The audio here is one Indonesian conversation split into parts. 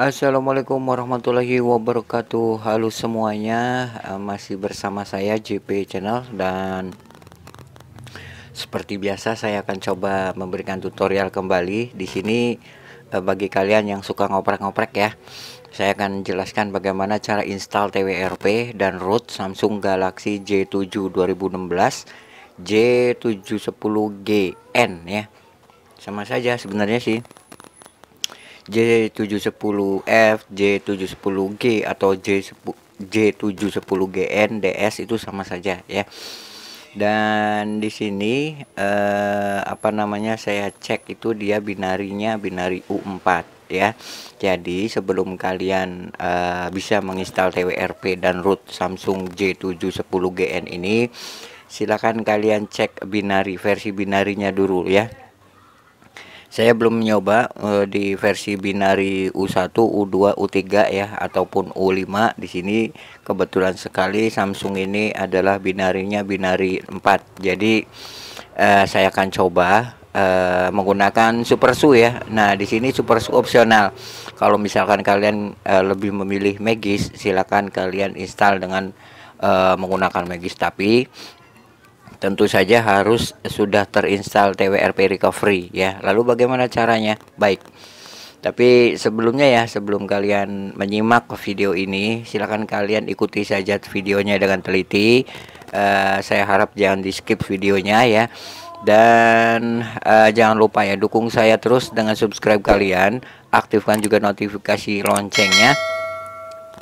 Assalamualaikum warahmatullahi wabarakatuh Halo semuanya eh, Masih bersama saya JP Channel Dan Seperti biasa saya akan coba memberikan tutorial kembali Di sini Eh, bagi kalian yang suka ngoprek-ngoprek ya saya akan jelaskan bagaimana cara install TWRP dan root Samsung Galaxy J7 2016 J710GN ya sama saja sebenarnya sih J710F, J710G atau J710GN DS itu sama saja ya dan di sini eh, apa namanya saya cek itu dia binarinya binari U4 ya jadi sebelum kalian eh, bisa menginstal TWRP dan root Samsung J710GN ini silakan kalian cek binari versi binarinya dulu ya saya belum nyoba uh, di versi binari U1, U2, U3 ya ataupun U5 di sini kebetulan sekali Samsung ini adalah binarinya binari 4 jadi uh, saya akan coba uh, menggunakan Super Su ya Nah di sini Super opsional kalau misalkan kalian uh, lebih memilih Magis silakan kalian install dengan uh, menggunakan Magis tapi tentu saja harus sudah terinstal TWRP recovery ya. Lalu bagaimana caranya? Baik. Tapi sebelumnya ya, sebelum kalian menyimak video ini, silakan kalian ikuti saja videonya dengan teliti. Uh, saya harap jangan di skip videonya ya. Dan uh, jangan lupa ya dukung saya terus dengan subscribe kalian, aktifkan juga notifikasi loncengnya.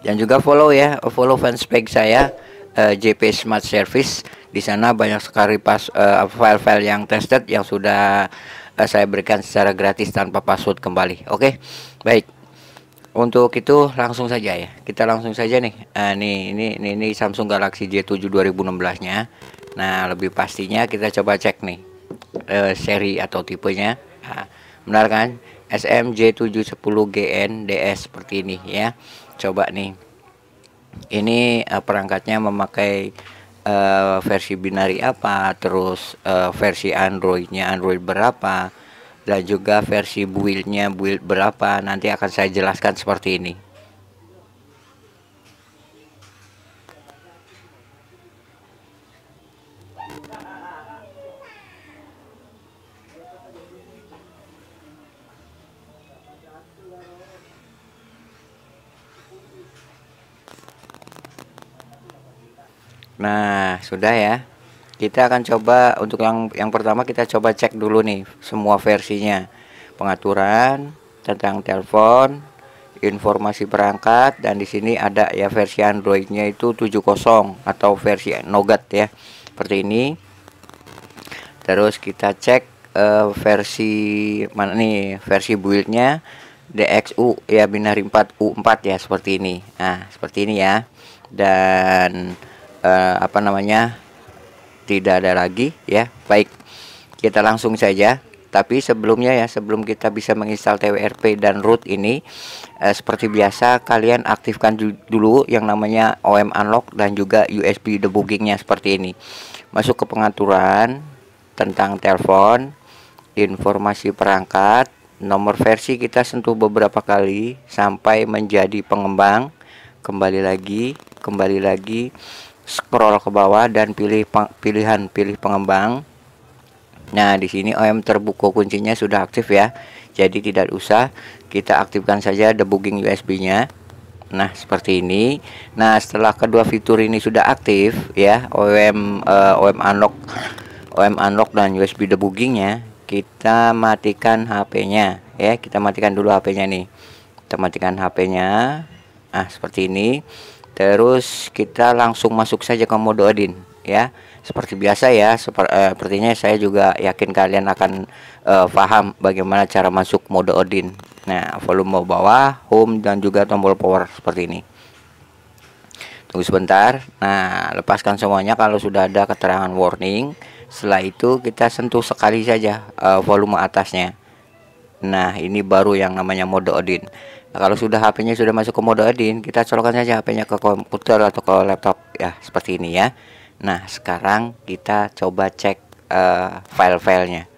Dan juga follow ya, follow fanspage saya uh, eh, JP Smart Service. Di sana banyak sekali pas uh, file-file yang tested yang sudah uh, saya berikan secara gratis tanpa password kembali. Oke. Okay? Baik. Untuk itu langsung saja ya. Kita langsung saja nih. Uh, nih ini ini ini Samsung Galaxy J7 2016-nya. Nah, lebih pastinya kita coba cek nih uh, seri atau tipenya. Nah, benar kan? smj 710 gnds seperti ini ya. Coba nih ini uh, perangkatnya memakai uh, versi binari apa, terus uh, versi Androidnya Android berapa, dan juga versi buildnya build berapa. Nanti akan saya jelaskan seperti ini. Nah, sudah ya. Kita akan coba untuk yang yang pertama kita coba cek dulu nih semua versinya. Pengaturan tentang telepon, informasi perangkat dan di sini ada ya versi Androidnya itu 70 atau versi nogat ya. Seperti ini. Terus kita cek uh, versi mana nih versi buildnya DXU ya binari 4 U4 ya seperti ini. Nah, seperti ini ya. Dan uh, apa namanya tidak ada lagi ya baik kita langsung saja tapi sebelumnya ya sebelum kita bisa menginstal TWRP dan root ini eh, seperti biasa kalian aktifkan dulu yang namanya OM unlock dan juga USB debuggingnya seperti ini masuk ke pengaturan tentang telepon informasi perangkat nomor versi kita sentuh beberapa kali sampai menjadi pengembang kembali lagi kembali lagi scroll ke bawah dan pilih pilihan pilih pengembang. Nah, di sini OM terbuka kuncinya sudah aktif ya. Jadi tidak usah kita aktifkan saja debugging USB-nya. Nah, seperti ini. Nah, setelah kedua fitur ini sudah aktif ya, OM uh, eh, OM unlock OM unlock dan USB debuggingnya kita matikan HP-nya ya. Kita matikan dulu HP-nya nih. Kita matikan HP-nya. Ah, seperti ini. Terus kita langsung masuk saja ke mode Odin ya. Seperti biasa ya, eh, sepertinya saya juga yakin kalian akan uh, paham bagaimana cara masuk mode Odin. Nah, volume bawah, home dan juga tombol power seperti ini. Tunggu sebentar. Nah, lepaskan semuanya kalau sudah ada keterangan warning. Setelah itu kita sentuh sekali saja uh, volume atasnya. Nah ini baru yang namanya mode Odin nah, Kalau sudah HP-nya sudah masuk ke mode Odin Kita colokan saja HP-nya ke komputer atau ke laptop Ya seperti ini ya Nah sekarang kita coba cek uh, file-filenya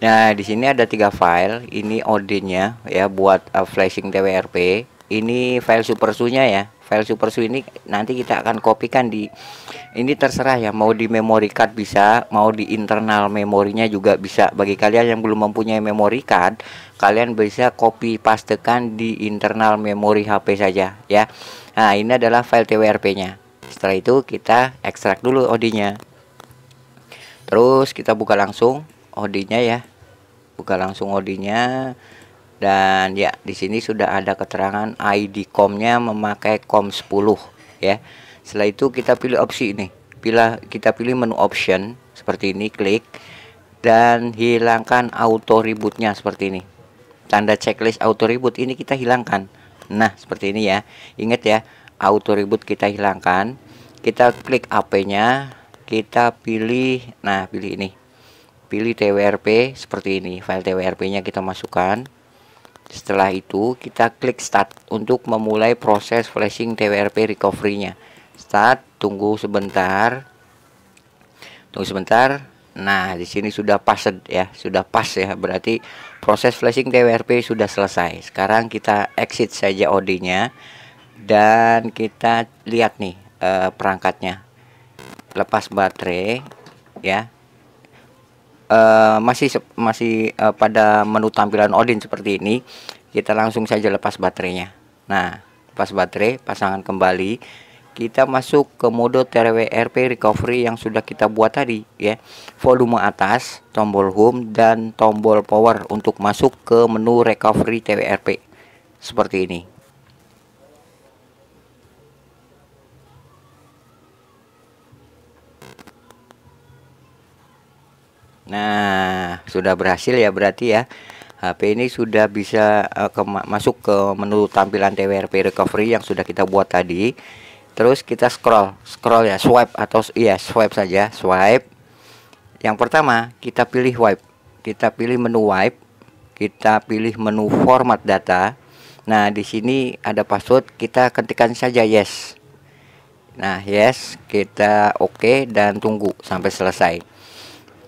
Nah, di sini ada tiga file. Ini Odinnya ya buat uh, flashing TWRP ini file supersunya ya file supersu ini nanti kita akan kopikan di ini terserah ya mau di memory card bisa mau di internal memorinya juga bisa bagi kalian yang belum mempunyai memory card kalian bisa copy pastekan di internal memory HP saja ya nah ini adalah file TWRP nya setelah itu kita ekstrak dulu OD nya terus kita buka langsung OD nya ya buka langsung OD nya dan ya di sini sudah ada keterangan ID COM-nya memakai com 10 ya setelah itu kita pilih opsi ini pilih kita pilih menu option seperti ini klik dan hilangkan auto rebootnya seperti ini tanda checklist auto reboot ini kita hilangkan nah seperti ini ya ingat ya auto reboot kita hilangkan kita klik AP nya kita pilih nah pilih ini pilih TWRP seperti ini file TWRP nya kita masukkan setelah itu, kita klik Start untuk memulai proses flashing TWRP recovery-nya. Start, tunggu sebentar. Tunggu sebentar. Nah, di sini sudah pas ya, sudah pas ya. Berarti proses flashing TWRP sudah selesai. Sekarang kita exit saja OD-nya dan kita lihat nih eh, perangkatnya. Lepas baterai ya. Eh, masih masih uh, pada menu tampilan Odin seperti ini kita langsung saja lepas baterainya nah pas baterai pasangan kembali kita masuk ke mode TWRP recovery yang sudah kita buat tadi ya volume atas tombol home dan tombol power untuk masuk ke menu recovery TWRP seperti ini Nah, sudah berhasil ya berarti ya. HP ini sudah bisa uh, ke masuk ke menu tampilan TWRP recovery yang sudah kita buat tadi. Terus kita scroll, scroll ya, swipe atau iya swipe saja, swipe. Yang pertama, kita pilih wipe. Kita pilih menu wipe. Kita pilih menu format data. Nah, di sini ada password, kita ketikkan saja yes. Nah, yes, kita oke okay dan tunggu sampai selesai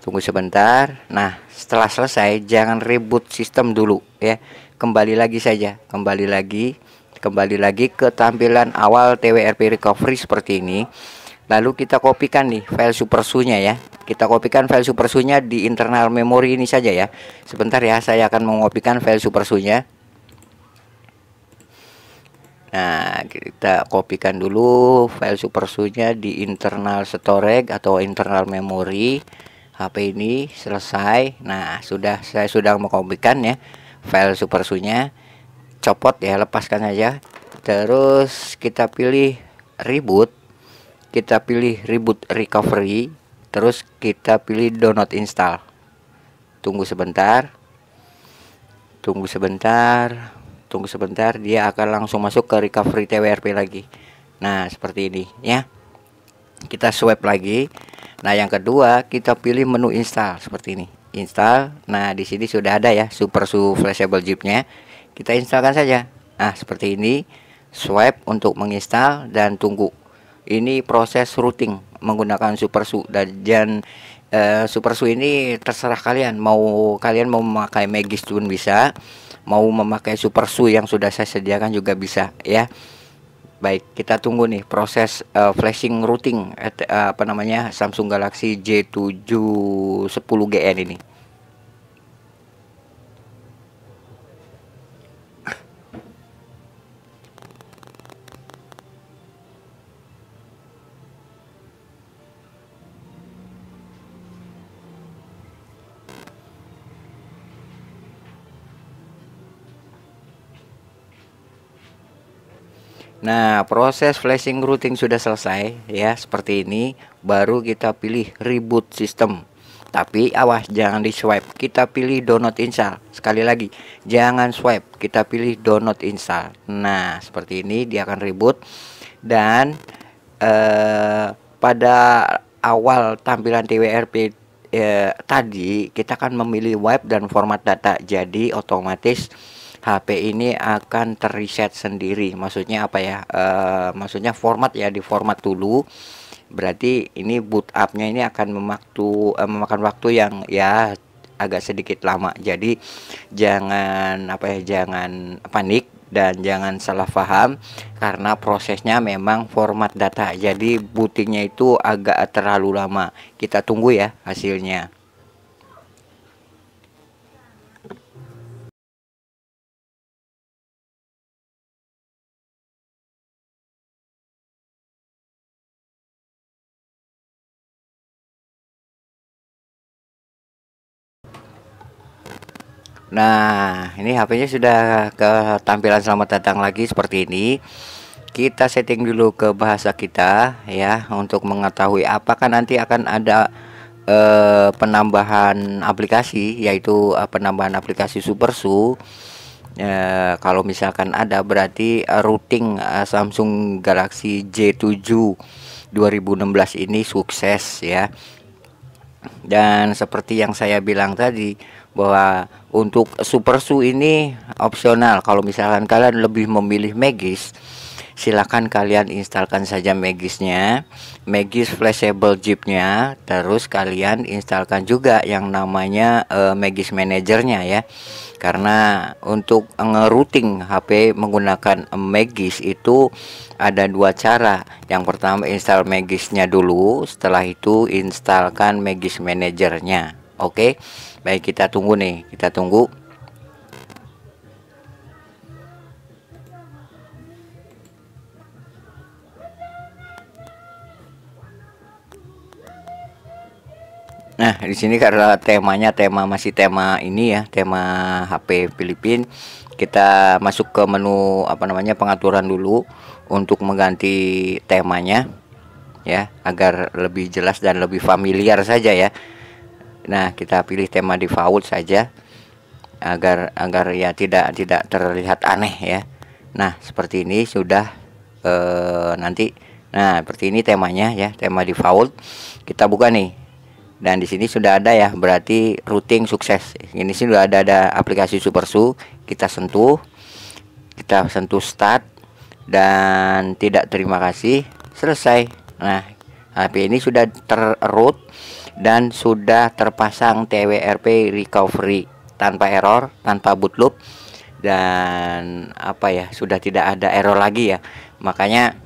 tunggu sebentar nah setelah selesai jangan reboot sistem dulu ya kembali lagi saja kembali lagi kembali lagi ke tampilan awal TWRP recovery seperti ini lalu kita kopikan nih file supersunya ya kita kopikan file supersunya di internal memori ini saja ya sebentar ya saya akan mengopikan file supersunya Nah, kita kopikan dulu file supersunya di internal storage atau internal memory. HP ini selesai nah sudah saya sudah mengkombikan ya file supersunya copot ya lepaskan aja terus kita pilih reboot kita pilih reboot recovery terus kita pilih download install tunggu sebentar tunggu sebentar tunggu sebentar dia akan langsung masuk ke recovery TWRP lagi nah seperti ini ya kita swipe lagi nah yang kedua kita pilih menu install seperti ini install nah di sini sudah ada ya super su flashable jeepnya kita installkan saja nah seperti ini swipe untuk menginstal dan tunggu ini proses routing menggunakan Super Su dan, Uh, Super Su ini terserah kalian mau kalian mau memakai Magis pun bisa mau memakai Super Su yang sudah saya sediakan juga bisa ya Baik, kita tunggu nih proses uh, flashing routing at, uh, apa namanya Samsung Galaxy J7 sepuluh gn ini. Nah, proses flashing routing sudah selesai ya, seperti ini baru kita pilih reboot system. Tapi awas jangan di swipe, kita pilih download install. Sekali lagi, jangan swipe, kita pilih download install. Nah, seperti ini dia akan reboot dan eh, pada awal tampilan TWRP eh, tadi kita akan memilih wipe dan format data. Jadi otomatis HP ini akan terreset sendiri maksudnya apa ya e, maksudnya format ya di format dulu berarti ini boot upnya ini akan memaktu, e, memakan waktu yang ya agak sedikit lama jadi jangan apa ya jangan panik dan jangan salah paham karena prosesnya memang format data jadi bootingnya itu agak terlalu lama kita tunggu ya hasilnya Nah, ini HP-nya sudah ke tampilan selamat datang lagi seperti ini. Kita setting dulu ke bahasa kita ya untuk mengetahui apakah nanti akan ada eh, penambahan aplikasi yaitu eh, penambahan aplikasi Supersu. Eh, kalau misalkan ada berarti eh, routing eh, Samsung Galaxy J7 2016 ini sukses ya dan seperti yang saya bilang tadi bahwa untuk super su ini opsional kalau misalkan kalian lebih memilih magis silahkan kalian instalkan saja magisnya magis flashable jeepnya terus kalian instalkan juga yang namanya uh, magis manajernya ya karena untuk ngerouting HP menggunakan Magis itu ada dua cara yang pertama install Magisnya dulu setelah itu installkan Magis manajernya oke baik kita tunggu nih kita tunggu Nah, di sini karena temanya tema masih tema ini ya, tema HP Filipin, kita masuk ke menu apa namanya pengaturan dulu untuk mengganti temanya ya, agar lebih jelas dan lebih familiar saja ya. Nah, kita pilih tema default saja agar agar ya tidak tidak terlihat aneh ya. Nah, seperti ini sudah eh, nanti Nah, seperti ini temanya ya, tema default. Kita buka nih dan di sini sudah ada ya berarti routing sukses ini sih sudah ada ada aplikasi Supersu kita sentuh kita sentuh start dan tidak terima kasih selesai nah HP ini sudah terroot dan sudah terpasang TWRP recovery tanpa error tanpa boot loop dan apa ya sudah tidak ada error lagi ya makanya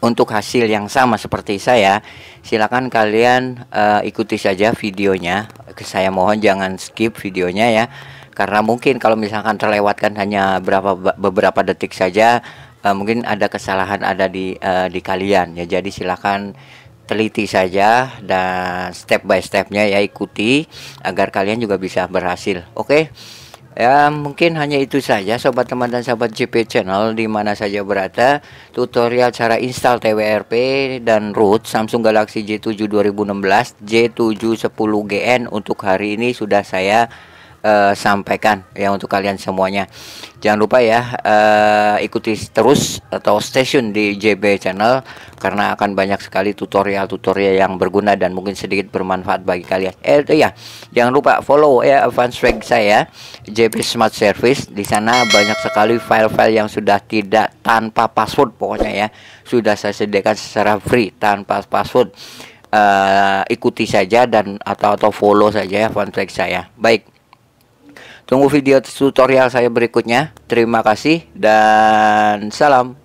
untuk hasil yang sama seperti saya, silakan kalian uh, ikuti saja videonya. Saya mohon jangan skip videonya ya, karena mungkin kalau misalkan terlewatkan hanya berapa beberapa detik saja, uh, mungkin ada kesalahan ada di uh, di kalian ya. Jadi silakan teliti saja dan step by stepnya ya ikuti agar kalian juga bisa berhasil. Oke. Okay? Ya mungkin hanya itu saja sobat teman dan sahabat JP Channel di mana saja berada tutorial cara install TWRP dan root Samsung Galaxy J7 2016 j 710 gn untuk hari ini sudah saya uh, sampaikan ya untuk kalian semuanya. Jangan lupa ya uh, ikuti terus atau station di JB channel karena akan banyak sekali tutorial-tutorial yang berguna dan mungkin sedikit bermanfaat bagi kalian. Eh itu ya, jangan lupa follow ya advance swag saya JB Smart Service. Di sana banyak sekali file-file yang sudah tidak tanpa password pokoknya ya. Sudah saya sediakan secara free tanpa password. Uh, ikuti saja dan atau atau follow saja ya fanpage saya. Baik. Tunggu video tutorial saya berikutnya. Terima kasih dan salam.